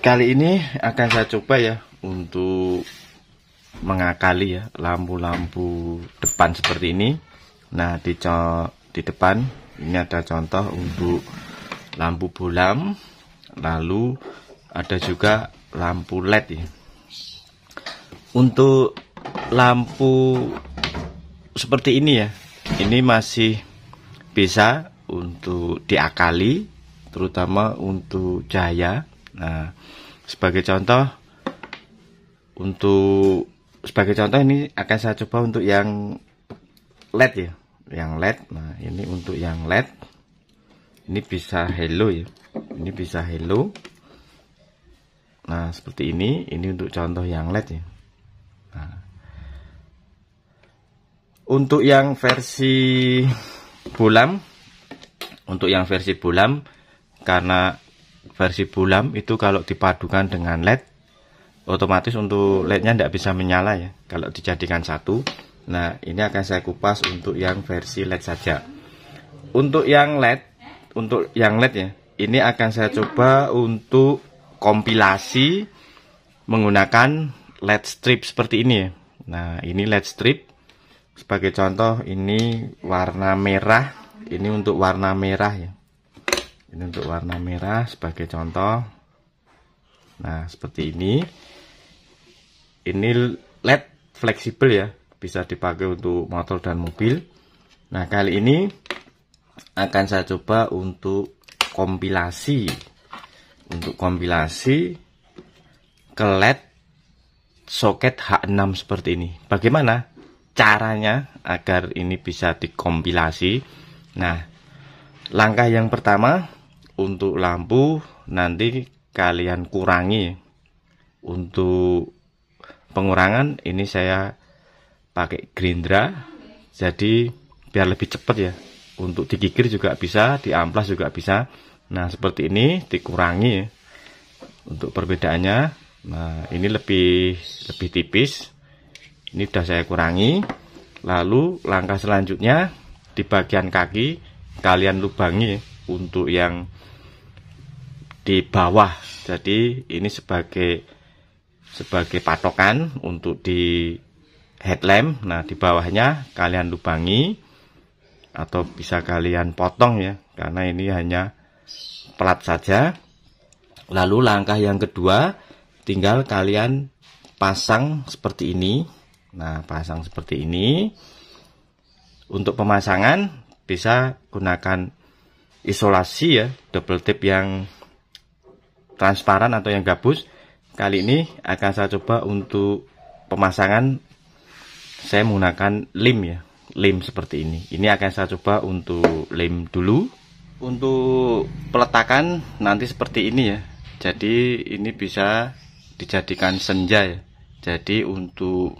kali ini akan saya coba ya untuk mengakali ya lampu-lampu depan seperti ini nah di, di depan ini ada contoh untuk lampu bulam, lalu ada juga lampu led ya untuk lampu seperti ini ya ini masih bisa untuk diakali terutama untuk cahaya Nah, sebagai contoh untuk sebagai contoh ini akan saya coba untuk yang LED ya, yang LED. Nah, ini untuk yang LED. Ini bisa hello ya. Ini bisa hello. Nah, seperti ini, ini untuk contoh yang LED ya. Nah. Untuk yang versi bulam untuk yang versi bulam karena versi bulam itu kalau dipadukan dengan LED otomatis untuk LEDnya tidak bisa menyala ya kalau dijadikan satu nah ini akan saya kupas untuk yang versi LED saja untuk yang LED untuk yang LED ya ini akan saya coba untuk kompilasi menggunakan LED strip seperti ini ya nah ini LED strip sebagai contoh ini warna merah ini untuk warna merah ya ini untuk warna merah sebagai contoh nah seperti ini ini LED fleksibel ya bisa dipakai untuk motor dan mobil nah kali ini akan saya coba untuk kompilasi untuk kompilasi ke LED soket H6 seperti ini bagaimana caranya agar ini bisa dikompilasi nah langkah yang pertama untuk lampu nanti kalian kurangi untuk pengurangan ini saya pakai gerindra jadi biar lebih cepat ya untuk dikikir juga bisa di amplas juga bisa nah seperti ini dikurangi ya. untuk perbedaannya nah ini lebih lebih tipis ini sudah saya kurangi lalu langkah selanjutnya di bagian kaki kalian lubangi untuk yang di bawah. Jadi ini sebagai sebagai patokan untuk di headlamp. Nah, di bawahnya kalian lubangi atau bisa kalian potong ya karena ini hanya pelat saja. Lalu langkah yang kedua tinggal kalian pasang seperti ini. Nah, pasang seperti ini. Untuk pemasangan bisa gunakan isolasi ya, double tip yang transparan atau yang gabus kali ini akan saya coba untuk pemasangan saya menggunakan lem ya lem seperti ini ini akan saya coba untuk lem dulu untuk peletakan nanti seperti ini ya jadi ini bisa dijadikan senja ya jadi untuk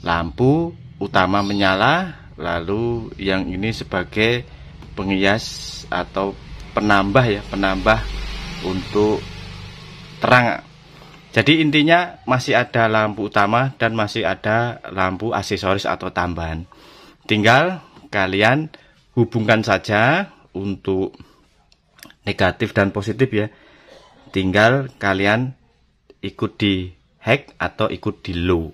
lampu utama menyala lalu yang ini sebagai penghias atau penambah ya penambah untuk terang jadi intinya masih ada lampu utama dan masih ada lampu aksesoris atau tambahan tinggal kalian hubungkan saja untuk negatif dan positif ya tinggal kalian ikut di hack atau ikut di low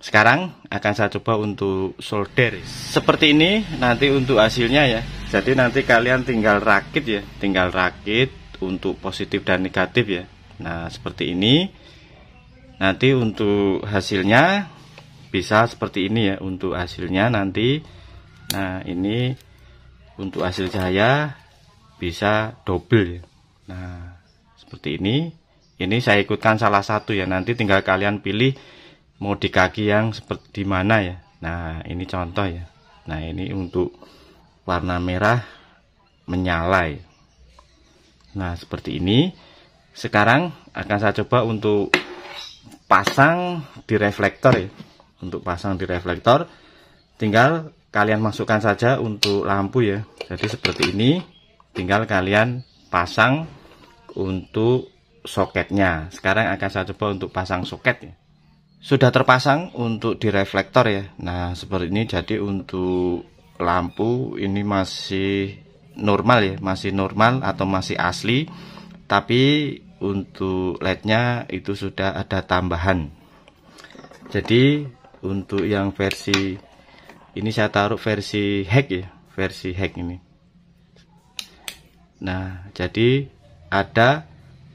sekarang akan saya coba untuk solder seperti ini nanti untuk hasilnya ya jadi nanti kalian tinggal rakit ya tinggal rakit untuk positif dan negatif ya nah seperti ini nanti untuk hasilnya bisa seperti ini ya untuk hasilnya nanti nah ini untuk hasil cahaya bisa double ya nah seperti ini ini saya ikutkan salah satu ya nanti tinggal kalian pilih mau di kaki yang seperti mana ya nah ini contoh ya nah ini untuk warna merah menyala ya. Nah, seperti ini. Sekarang akan saya coba untuk pasang di reflektor ya. Untuk pasang di reflektor, tinggal kalian masukkan saja untuk lampu ya. Jadi seperti ini, tinggal kalian pasang untuk soketnya. Sekarang akan saya coba untuk pasang soket ya. Sudah terpasang untuk di reflektor ya. Nah, seperti ini jadi untuk lampu ini masih normal ya masih normal atau masih asli tapi untuk lednya itu sudah ada tambahan jadi untuk yang versi ini saya taruh versi hack ya versi hack ini nah jadi ada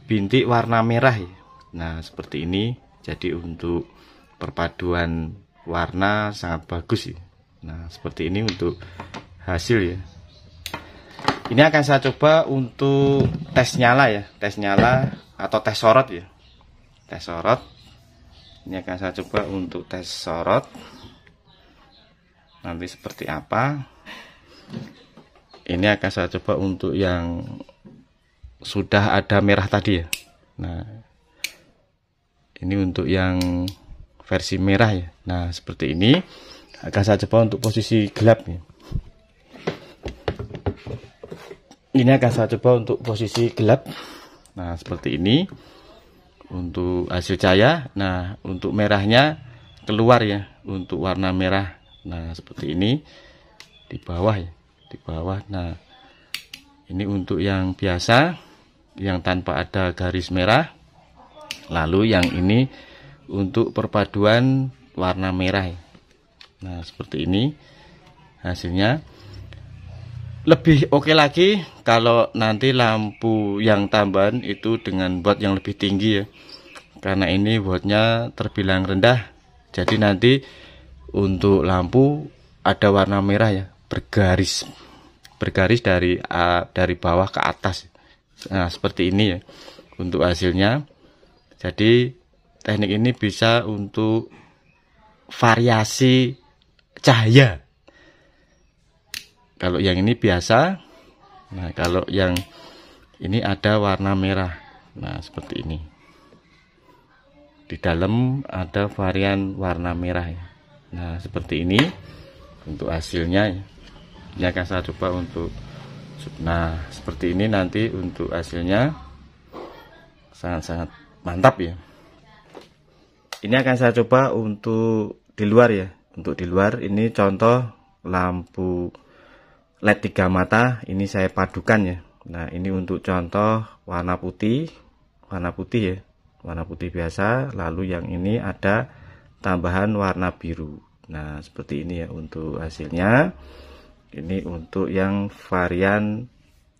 bintik warna merah ya nah seperti ini jadi untuk perpaduan warna sangat bagus ya nah seperti ini untuk hasil ya ini akan saya coba untuk tes nyala ya tes nyala atau tes sorot ya tes sorot ini akan saya coba untuk tes sorot nanti seperti apa ini akan saya coba untuk yang sudah ada merah tadi ya nah ini untuk yang versi merah ya nah seperti ini akan saya coba untuk posisi gelap ya ini akan saya coba untuk posisi gelap nah seperti ini untuk hasil cahaya nah untuk merahnya keluar ya untuk warna merah nah seperti ini di bawah ya di bawah nah ini untuk yang biasa yang tanpa ada garis merah lalu yang ini untuk perpaduan warna merah ya. nah seperti ini hasilnya lebih oke okay lagi kalau nanti lampu yang tambahan itu dengan buat yang lebih tinggi ya karena ini buatnya terbilang rendah jadi nanti untuk lampu ada warna merah ya bergaris bergaris dari uh, dari bawah ke atas nah seperti ini ya untuk hasilnya jadi teknik ini bisa untuk variasi cahaya kalau yang ini biasa nah kalau yang ini ada warna merah nah seperti ini di dalam ada varian warna merah ya nah seperti ini untuk hasilnya Ini ya, akan saya coba untuk nah seperti ini nanti untuk hasilnya sangat-sangat mantap ya ini akan saya coba untuk di luar ya untuk di luar ini contoh lampu led tiga mata ini saya padukan ya nah ini untuk contoh warna putih warna putih ya warna putih biasa lalu yang ini ada tambahan warna biru nah seperti ini ya untuk hasilnya ini untuk yang varian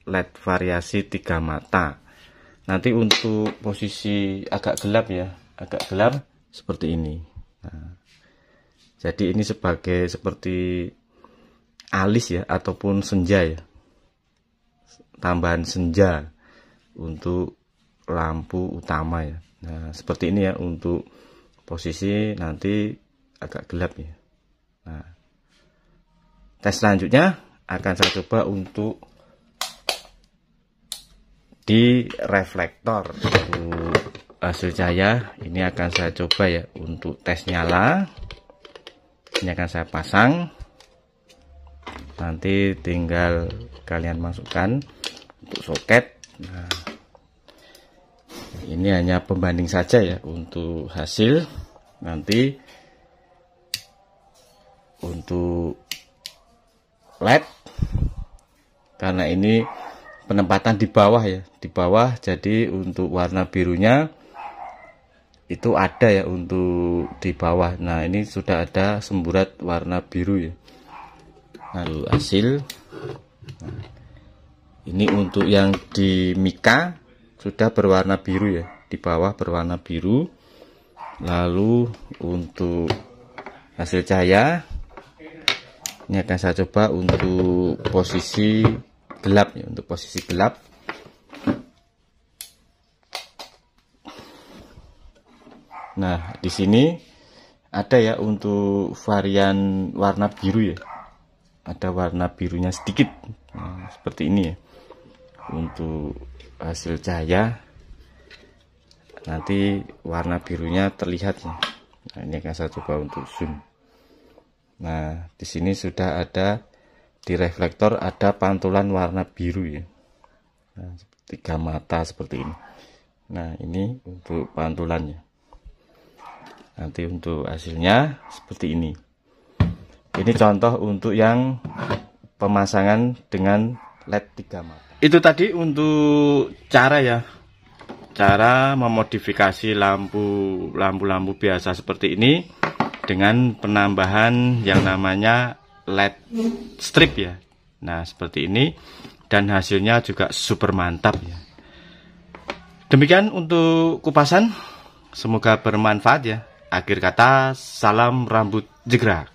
led variasi tiga mata nanti untuk posisi agak gelap ya agak gelap seperti ini nah, jadi ini sebagai seperti alis ya ataupun senja ya tambahan senja untuk lampu utama ya nah seperti ini ya untuk posisi nanti agak gelap ya nah tes selanjutnya akan saya coba untuk di reflektor untuk hasil cahaya ini akan saya coba ya untuk tes nyala ini akan saya pasang nanti tinggal kalian masukkan untuk soket nah, ini hanya pembanding saja ya untuk hasil nanti untuk led karena ini penempatan di bawah ya di bawah jadi untuk warna birunya itu ada ya untuk di bawah nah ini sudah ada semburat warna biru ya lalu hasil nah, ini untuk yang di Mika sudah berwarna biru ya di bawah berwarna biru lalu untuk hasil cahaya ini akan saya coba untuk posisi gelap ya untuk posisi gelap nah di sini ada ya untuk varian warna biru ya ada warna birunya sedikit nah, seperti ini ya untuk hasil cahaya nanti warna birunya terlihat nah, ini akan saya coba untuk zoom nah di sini sudah ada di reflektor ada pantulan warna biru ya nah, tiga mata seperti ini nah ini untuk pantulannya nanti untuk hasilnya seperti ini ini contoh untuk yang pemasangan dengan LED 3 mata. Itu tadi untuk cara ya. Cara memodifikasi lampu lampu-lampu biasa seperti ini dengan penambahan yang namanya LED strip ya. Nah, seperti ini dan hasilnya juga super mantap ya. Demikian untuk kupasan. Semoga bermanfaat ya. Akhir kata, salam rambut jegrak.